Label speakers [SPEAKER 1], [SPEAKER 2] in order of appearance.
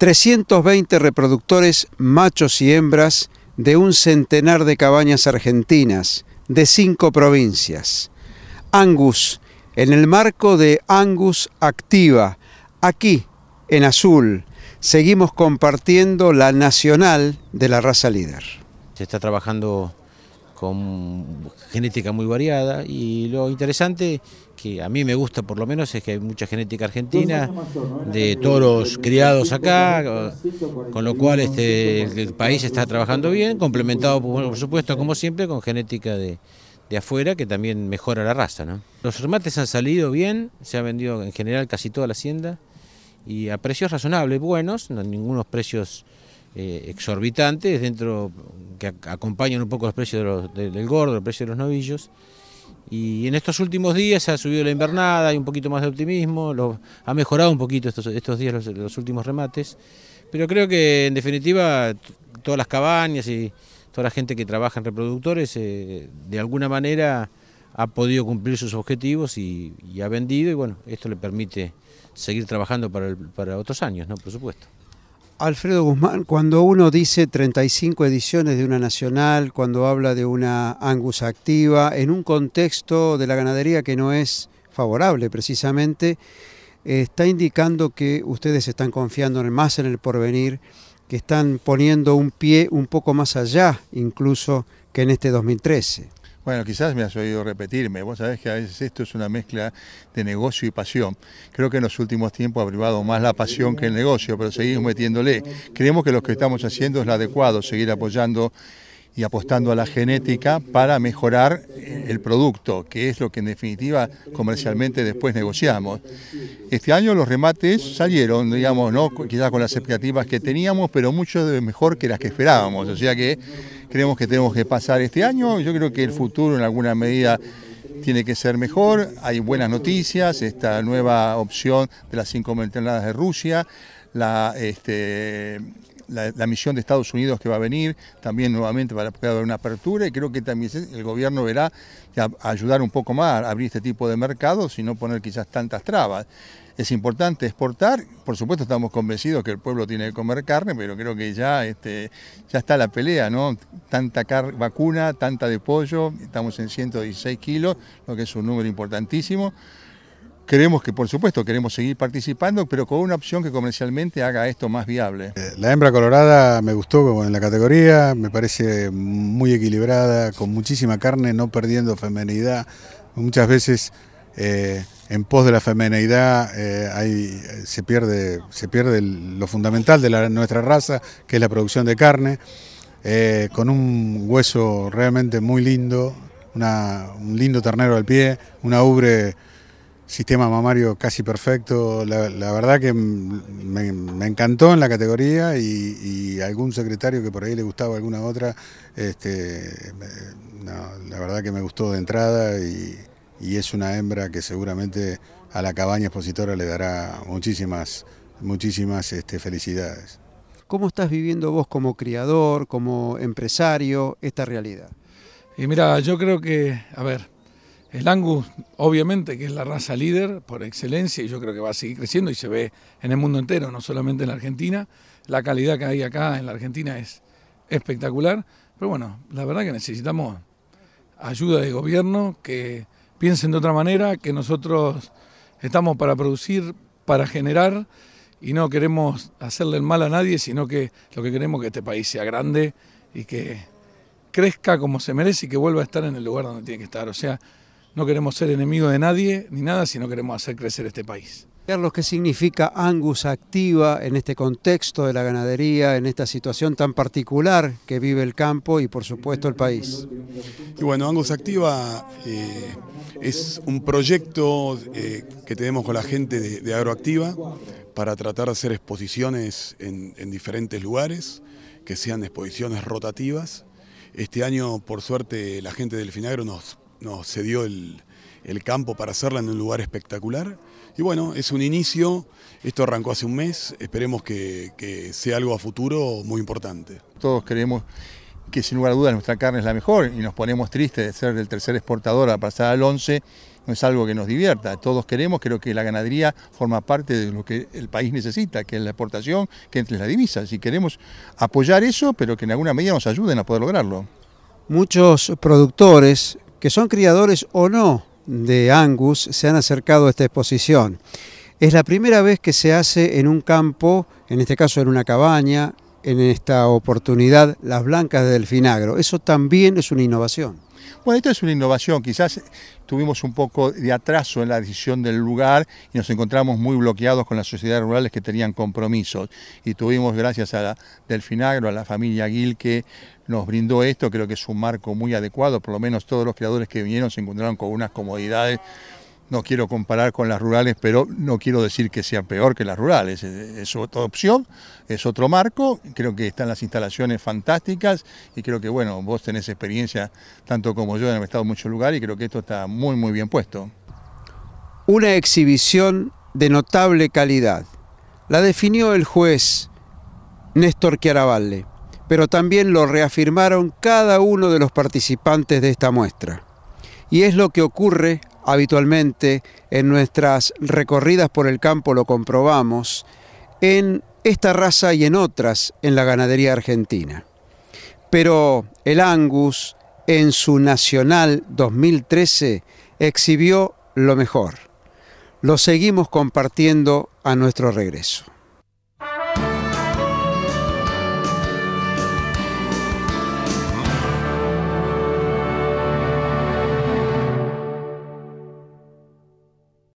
[SPEAKER 1] 320 reproductores machos y hembras de un centenar de cabañas argentinas de cinco provincias. Angus, en el marco de Angus Activa, aquí, en Azul, seguimos compartiendo la nacional de la
[SPEAKER 2] raza líder. Se está trabajando con genética muy variada y lo interesante que a mí me gusta por lo menos es que hay mucha genética argentina pues ¿eh? de toros criados acá, con lo cual este, el país está trabajando bien, complementado por supuesto como siempre con genética de, afuera que también mejora la raza. Los remates han salido bien, se ha vendido en general casi toda la hacienda y a precios razonables, buenos, no ningunos precios eh, exorbitantes, dentro que acompañan un poco los precios del gordo, el precio de los novillos. Y en estos últimos días ha subido la invernada, hay un poquito más de optimismo, lo, ha mejorado un poquito estos, estos días los, últimos remates, pero creo que en definitiva todas las cabañas y toda la gente que trabaja en reproductores eh, de alguna manera ha podido cumplir sus objetivos y, ha vendido y bueno, esto le permite seguir trabajando para, para otros años, ¿no? Por supuesto.
[SPEAKER 1] Alfredo Guzmán, cuando uno dice 35 ediciones de una nacional, cuando habla de una Angus activa, en un contexto de la ganadería que no es favorable precisamente, está indicando que ustedes están confiando más en el porvenir, que están poniendo un pie un poco más allá incluso que en este 2013.
[SPEAKER 3] Bueno, quizás me has oído repetirme, vos sabés que a veces esto es una mezcla de negocio y pasión. Creo que en los últimos tiempos ha privado más la pasión que el negocio, pero seguimos metiéndole. Creemos que lo que estamos haciendo es lo adecuado, seguir apoyando y apostando a la genética para mejorar el producto, que es lo que en definitiva comercialmente después negociamos. Este año los remates salieron, digamos, no quizás con las expectativas que teníamos, pero mucho mejor que las que esperábamos. O sea que creemos que tenemos que pasar este año. Yo creo que el futuro en alguna medida tiene que ser mejor. Hay buenas noticias, esta nueva opción de las cinco ventanas de Rusia, la este, la, misión de Estados Unidos que va a venir, también nuevamente para poder haber una apertura y creo que también el gobierno verá ayudar un poco más a abrir este tipo de mercados y no poner quizás tantas trabas. Es importante exportar, por supuesto estamos convencidos que el pueblo tiene que comer carne, pero creo que ya, este, ya está la pelea, ¿no? Tanta vacuna, tanta de pollo, estamos en 116 kilos, lo que es un número importantísimo. Queremos que, por supuesto, queremos seguir participando, pero con una opción que comercialmente haga esto más viable. Eh,
[SPEAKER 4] la hembra colorada me gustó como en la categoría, me parece muy equilibrada, con muchísima carne, no perdiendo femenidad. Muchas veces eh, en pos de la femenidad eh, se pierde, se pierde lo fundamental de nuestra raza, que es la producción de carne, con un hueso realmente muy lindo, un lindo ternero al pie, una ubre sistema mamario casi perfecto. La, verdad que me, encantó en la categoría y, algún secretario que por ahí le gustaba alguna otra, este, la verdad que me gustó de entrada y, es una hembra que seguramente a la cabaña expositora le dará muchísimas, muchísimas este, felicidades.
[SPEAKER 1] ¿Cómo estás viviendo vos como criador, como empresario, esta realidad? Y mira, yo creo que, a ver,
[SPEAKER 4] el Angus, obviamente, que es la raza líder por excelencia y yo creo que va a seguir creciendo y se ve en el mundo entero, no solamente en la Argentina. La calidad que hay acá en la Argentina es espectacular, pero bueno, la verdad que necesitamos ayuda de gobierno, que piensen de otra manera, que nosotros estamos para producir, para generar y no queremos hacerle el mal a nadie, sino que lo que queremos es que este país sea grande y que crezca como se merece y que vuelva a estar en el lugar donde tiene que estar. O sea, no queremos ser enemigos de nadie ni nada, sino queremos hacer crecer este país.
[SPEAKER 1] Carlos, ¿qué significa Angus Activa en este contexto de la ganadería, en esta situación tan particular que vive el campo y por supuesto el país? Y bueno, Angus Activa
[SPEAKER 4] eh, es un proyecto eh, que tenemos con la gente de, Agroactiva para tratar de hacer exposiciones en, en diferentes lugares, que sean exposiciones rotativas. Este año, por suerte, la gente del Finagro nos nos cedió el, el campo para hacerla en un lugar espectacular. Y bueno, es un inicio, esto arrancó hace un mes, esperemos que, sea algo a futuro muy importante. Todos creemos
[SPEAKER 3] que sin lugar a dudas nuestra carne es la mejor y nos ponemos tristes de ser el tercer exportador a pasar al 11, no es algo que nos divierta. Todos queremos, creo que la ganadería forma parte de lo que el país necesita, que es la exportación, que entre la divisa. Si queremos apoyar eso, pero que en alguna
[SPEAKER 1] medida nos ayuden a poder lograrlo. Muchos productores que son criadores o no de Angus, se han acercado a esta exposición. Es la primera vez que se hace en un campo, en este caso en una cabaña, en esta oportunidad las blancas del finagro. Eso también es una innovación. Bueno, esto es una innovación, quizás
[SPEAKER 3] tuvimos un poco de atraso en la decisión del lugar y nos encontramos muy bloqueados con las sociedades rurales que tenían compromisos. Y tuvimos, gracias a Delfinagro, a la familia Gil, que nos brindó esto, creo que es un marco muy adecuado, por lo menos todos los criadores que vinieron se encontraron con unas comodidades no quiero comparar con las rurales, pero no quiero decir que sea peor que las rurales. Es, otra opción, es otro marco. Creo que están las instalaciones fantásticas y creo que, bueno, vos tenés experiencia tanto como yo en el estado de muchos lugares y creo que esto está muy,
[SPEAKER 1] muy bien puesto. Una exhibición de notable calidad. La definió el juez Néstor Chiaravalle, pero también lo reafirmaron cada uno de los participantes de esta muestra. Y es lo que ocurre habitualmente en nuestras recorridas por el campo lo comprobamos, en esta raza y en otras en la ganadería argentina. Pero el Angus en su Nacional 2013 exhibió lo mejor. Lo seguimos compartiendo a nuestro regreso.